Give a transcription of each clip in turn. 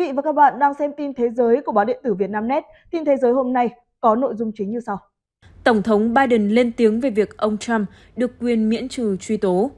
vị và các bạn đang xem tin thế giới của báo điện tử Việt Nam Net. Tin thế giới hôm nay có nội dung chính như sau. Tổng thống Biden lên tiếng về việc ông Trump được quyền miễn trừ truy tố.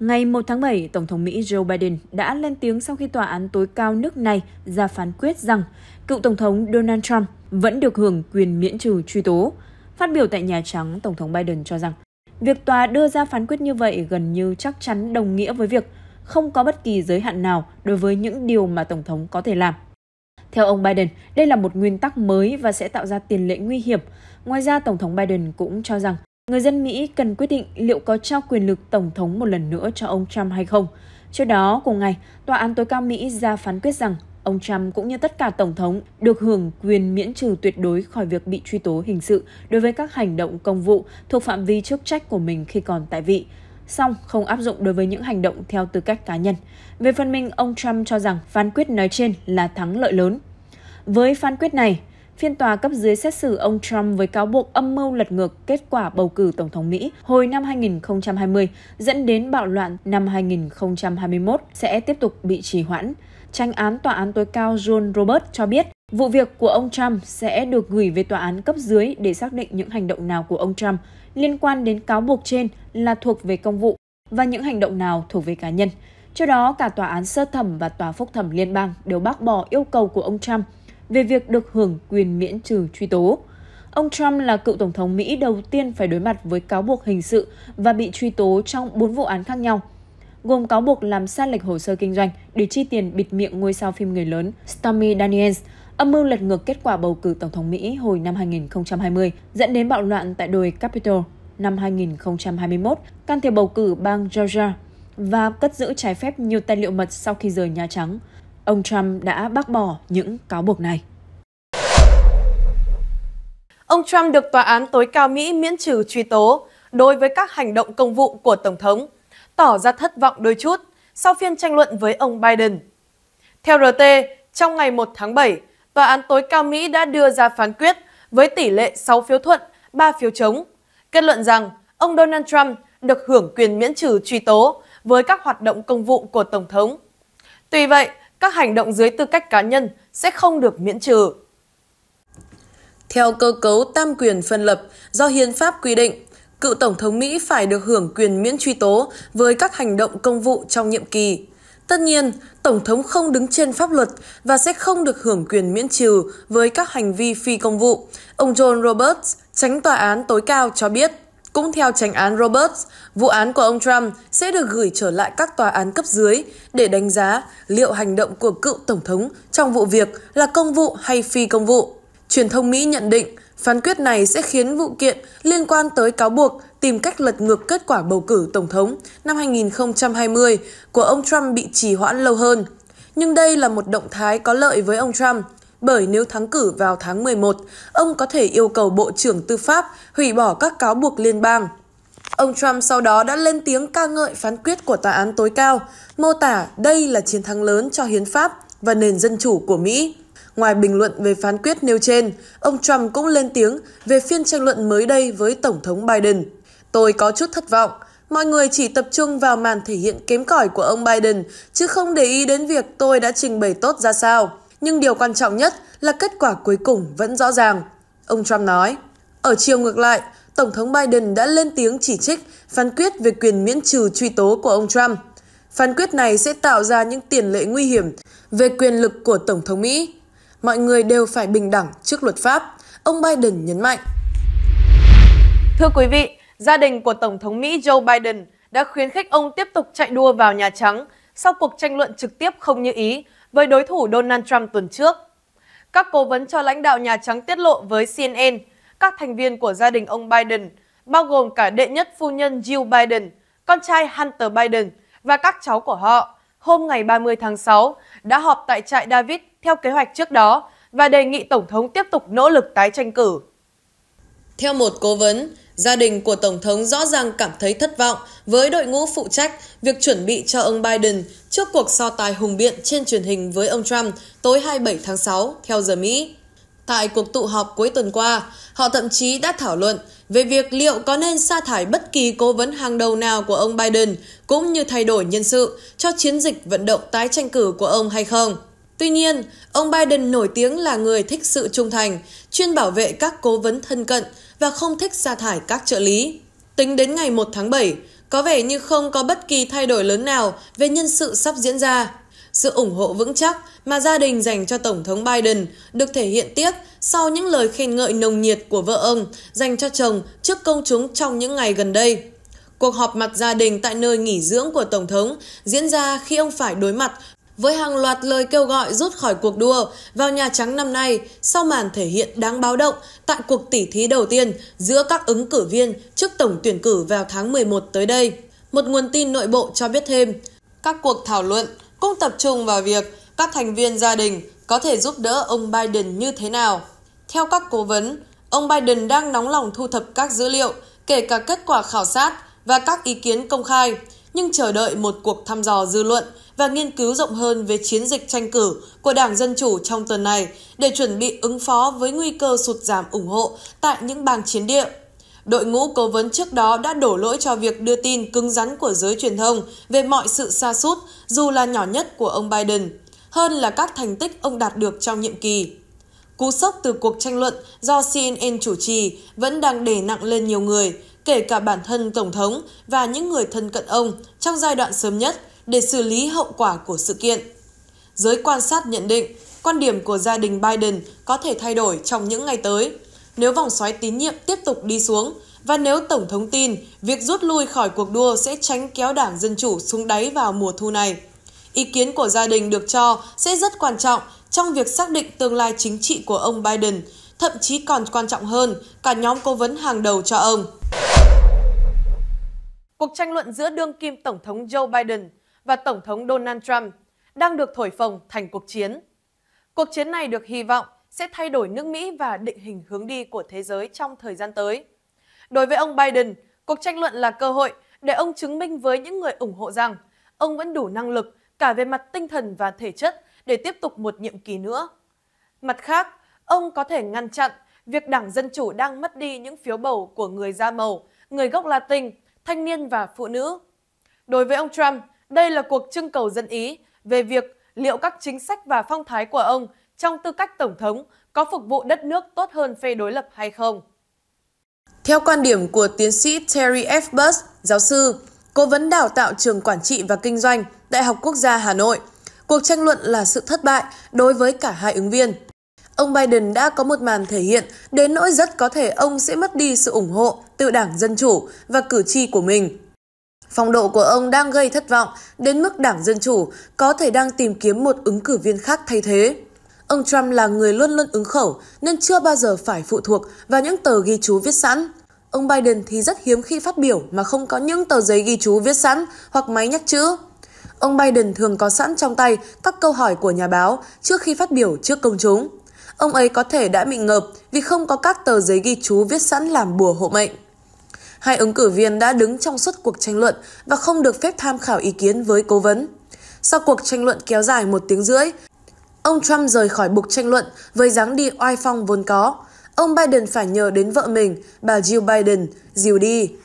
Ngày 1 tháng 7, Tổng thống Mỹ Joe Biden đã lên tiếng sau khi tòa án tối cao nước này ra phán quyết rằng cựu Tổng thống Donald Trump vẫn được hưởng quyền miễn trừ truy tố. Phát biểu tại Nhà Trắng, Tổng thống Biden cho rằng việc tòa đưa ra phán quyết như vậy gần như chắc chắn đồng nghĩa với việc không có bất kỳ giới hạn nào đối với những điều mà Tổng thống có thể làm. Theo ông Biden, đây là một nguyên tắc mới và sẽ tạo ra tiền lệ nguy hiểm. Ngoài ra, Tổng thống Biden cũng cho rằng người dân Mỹ cần quyết định liệu có trao quyền lực Tổng thống một lần nữa cho ông Trump hay không. Trước đó, cùng ngày, Tòa án tối cao Mỹ ra phán quyết rằng ông Trump cũng như tất cả Tổng thống được hưởng quyền miễn trừ tuyệt đối khỏi việc bị truy tố hình sự đối với các hành động công vụ thuộc phạm vi chức trách của mình khi còn tại vị song không áp dụng đối với những hành động theo tư cách cá nhân. Về phần mình, ông Trump cho rằng phán quyết nói trên là thắng lợi lớn. Với phán quyết này, phiên tòa cấp dưới xét xử ông Trump với cáo buộc âm mưu lật ngược kết quả bầu cử Tổng thống Mỹ hồi năm 2020 dẫn đến bạo loạn năm 2021 sẽ tiếp tục bị trì hoãn. Tranh án Tòa án tối cao John Roberts cho biết Vụ việc của ông Trump sẽ được gửi về tòa án cấp dưới để xác định những hành động nào của ông Trump liên quan đến cáo buộc trên là thuộc về công vụ và những hành động nào thuộc về cá nhân. Trước đó, cả tòa án sơ thẩm và tòa phúc thẩm liên bang đều bác bỏ yêu cầu của ông Trump về việc được hưởng quyền miễn trừ truy tố. Ông Trump là cựu tổng thống Mỹ đầu tiên phải đối mặt với cáo buộc hình sự và bị truy tố trong 4 vụ án khác nhau, gồm cáo buộc làm sai lệch hồ sơ kinh doanh để chi tiền bịt miệng ngôi sao phim người lớn Stormy Daniels, âm mưu lật ngược kết quả bầu cử Tổng thống Mỹ hồi năm 2020, dẫn đến bạo loạn tại đồi Capitol năm 2021, can thiệp bầu cử bang Georgia và cất giữ trái phép nhiều tài liệu mật sau khi rời Nhà Trắng. Ông Trump đã bác bỏ những cáo buộc này. Ông Trump được Tòa án tối cao Mỹ miễn trừ truy tố đối với các hành động công vụ của Tổng thống, tỏ ra thất vọng đôi chút sau phiên tranh luận với ông Biden. Theo RT, trong ngày 1 tháng 7, Tòa án tối cao Mỹ đã đưa ra phán quyết với tỷ lệ 6 phiếu thuận, 3 phiếu chống. Kết luận rằng ông Donald Trump được hưởng quyền miễn trừ truy tố với các hoạt động công vụ của Tổng thống. Tuy vậy, các hành động dưới tư cách cá nhân sẽ không được miễn trừ. Theo cơ cấu tam quyền phân lập do hiến pháp quy định, cựu Tổng thống Mỹ phải được hưởng quyền miễn truy tố với các hành động công vụ trong nhiệm kỳ. Tất nhiên, Tổng thống không đứng trên pháp luật và sẽ không được hưởng quyền miễn trừ với các hành vi phi công vụ. Ông John Roberts, tránh tòa án tối cao cho biết. Cũng theo tránh án Roberts, vụ án của ông Trump sẽ được gửi trở lại các tòa án cấp dưới để đánh giá liệu hành động của cựu Tổng thống trong vụ việc là công vụ hay phi công vụ. Truyền thông Mỹ nhận định phán quyết này sẽ khiến vụ kiện liên quan tới cáo buộc tìm cách lật ngược kết quả bầu cử Tổng thống năm 2020 của ông Trump bị trì hoãn lâu hơn. Nhưng đây là một động thái có lợi với ông Trump, bởi nếu thắng cử vào tháng 11, ông có thể yêu cầu Bộ trưởng Tư pháp hủy bỏ các cáo buộc liên bang. Ông Trump sau đó đã lên tiếng ca ngợi phán quyết của tòa án tối cao, mô tả đây là chiến thắng lớn cho hiến pháp và nền dân chủ của Mỹ. Ngoài bình luận về phán quyết nêu trên, ông Trump cũng lên tiếng về phiên tranh luận mới đây với Tổng thống Biden. Tôi có chút thất vọng. Mọi người chỉ tập trung vào màn thể hiện kém cỏi của ông Biden, chứ không để ý đến việc tôi đã trình bày tốt ra sao. Nhưng điều quan trọng nhất là kết quả cuối cùng vẫn rõ ràng. Ông Trump nói, ở chiều ngược lại, Tổng thống Biden đã lên tiếng chỉ trích phán quyết về quyền miễn trừ truy tố của ông Trump. Phán quyết này sẽ tạo ra những tiền lệ nguy hiểm về quyền lực của Tổng thống Mỹ. Mọi người đều phải bình đẳng trước luật pháp, ông Biden nhấn mạnh. Thưa quý vị, gia đình của Tổng thống Mỹ Joe Biden đã khuyến khích ông tiếp tục chạy đua vào Nhà Trắng sau cuộc tranh luận trực tiếp không như ý với đối thủ Donald Trump tuần trước. Các cố vấn cho lãnh đạo Nhà Trắng tiết lộ với CNN, các thành viên của gia đình ông Biden, bao gồm cả đệ nhất phu nhân Jill Biden, con trai Hunter Biden và các cháu của họ, hôm ngày 30 tháng 6 đã họp tại trại David theo kế hoạch trước đó và đề nghị Tổng thống tiếp tục nỗ lực tái tranh cử. Theo một cố vấn, gia đình của Tổng thống rõ ràng cảm thấy thất vọng với đội ngũ phụ trách việc chuẩn bị cho ông Biden trước cuộc so tài hùng biện trên truyền hình với ông Trump tối 27 tháng 6 theo giờ Mỹ. Tại cuộc tụ họp cuối tuần qua, họ thậm chí đã thảo luận về việc liệu có nên sa thải bất kỳ cố vấn hàng đầu nào của ông Biden cũng như thay đổi nhân sự cho chiến dịch vận động tái tranh cử của ông hay không. Tuy nhiên, ông Biden nổi tiếng là người thích sự trung thành, chuyên bảo vệ các cố vấn thân cận và không thích sa thải các trợ lý. Tính đến ngày 1 tháng 7, có vẻ như không có bất kỳ thay đổi lớn nào về nhân sự sắp diễn ra. Sự ủng hộ vững chắc mà gia đình dành cho Tổng thống Biden được thể hiện tiếp sau những lời khen ngợi nồng nhiệt của vợ ông dành cho chồng trước công chúng trong những ngày gần đây. Cuộc họp mặt gia đình tại nơi nghỉ dưỡng của Tổng thống diễn ra khi ông phải đối mặt với hàng loạt lời kêu gọi rút khỏi cuộc đua vào Nhà Trắng năm nay sau màn thể hiện đáng báo động tại cuộc tỉ thí đầu tiên giữa các ứng cử viên trước tổng tuyển cử vào tháng 11 tới đây. Một nguồn tin nội bộ cho biết thêm, các cuộc thảo luận cũng tập trung vào việc các thành viên gia đình có thể giúp đỡ ông Biden như thế nào. Theo các cố vấn, ông Biden đang nóng lòng thu thập các dữ liệu, kể cả kết quả khảo sát và các ý kiến công khai – nhưng chờ đợi một cuộc thăm dò dư luận và nghiên cứu rộng hơn về chiến dịch tranh cử của Đảng Dân Chủ trong tuần này để chuẩn bị ứng phó với nguy cơ sụt giảm ủng hộ tại những bang chiến địa. Đội ngũ cố vấn trước đó đã đổ lỗi cho việc đưa tin cứng rắn của giới truyền thông về mọi sự xa sút dù là nhỏ nhất của ông Biden, hơn là các thành tích ông đạt được trong nhiệm kỳ. Cú sốc từ cuộc tranh luận do CNN chủ trì vẫn đang đè nặng lên nhiều người, kể cả bản thân Tổng thống và những người thân cận ông trong giai đoạn sớm nhất để xử lý hậu quả của sự kiện. Giới quan sát nhận định, quan điểm của gia đình Biden có thể thay đổi trong những ngày tới nếu vòng xoáy tín nhiệm tiếp tục đi xuống và nếu Tổng thống tin việc rút lui khỏi cuộc đua sẽ tránh kéo đảng Dân Chủ xuống đáy vào mùa thu này. Ý kiến của gia đình được cho sẽ rất quan trọng trong việc xác định tương lai chính trị của ông Biden, thậm chí còn quan trọng hơn cả nhóm cố vấn hàng đầu cho ông cuộc tranh luận giữa đương kim Tổng thống Joe Biden và Tổng thống Donald Trump đang được thổi phồng thành cuộc chiến. Cuộc chiến này được hy vọng sẽ thay đổi nước Mỹ và định hình hướng đi của thế giới trong thời gian tới. Đối với ông Biden, cuộc tranh luận là cơ hội để ông chứng minh với những người ủng hộ rằng ông vẫn đủ năng lực cả về mặt tinh thần và thể chất để tiếp tục một nhiệm kỳ nữa. Mặt khác, ông có thể ngăn chặn việc Đảng Dân Chủ đang mất đi những phiếu bầu của người da màu, người gốc Latin thanh niên và phụ nữ. Đối với ông Trump, đây là cuộc trưng cầu dân ý về việc liệu các chính sách và phong thái của ông trong tư cách tổng thống có phục vụ đất nước tốt hơn phe đối lập hay không. Theo quan điểm của tiến sĩ Terry F. Bus, giáo sư, cố vấn đào tạo trường quản trị và kinh doanh, Đại học Quốc gia Hà Nội, cuộc tranh luận là sự thất bại đối với cả hai ứng viên. Ông Biden đã có một màn thể hiện đến nỗi rất có thể ông sẽ mất đi sự ủng hộ từ Đảng Dân Chủ và cử tri của mình. Phong độ của ông đang gây thất vọng đến mức Đảng Dân Chủ có thể đang tìm kiếm một ứng cử viên khác thay thế. Ông Trump là người luôn luôn ứng khẩu nên chưa bao giờ phải phụ thuộc vào những tờ ghi chú viết sẵn. Ông Biden thì rất hiếm khi phát biểu mà không có những tờ giấy ghi chú viết sẵn hoặc máy nhắc chữ. Ông Biden thường có sẵn trong tay các câu hỏi của nhà báo trước khi phát biểu trước công chúng. Ông ấy có thể đã bị ngợp vì không có các tờ giấy ghi chú viết sẵn làm bùa hộ mệnh. Hai ứng cử viên đã đứng trong suốt cuộc tranh luận và không được phép tham khảo ý kiến với cố vấn. Sau cuộc tranh luận kéo dài một tiếng rưỡi, ông Trump rời khỏi bục tranh luận với dáng đi oai phong vốn có. Ông Biden phải nhờ đến vợ mình, bà Jill Biden, dìu đi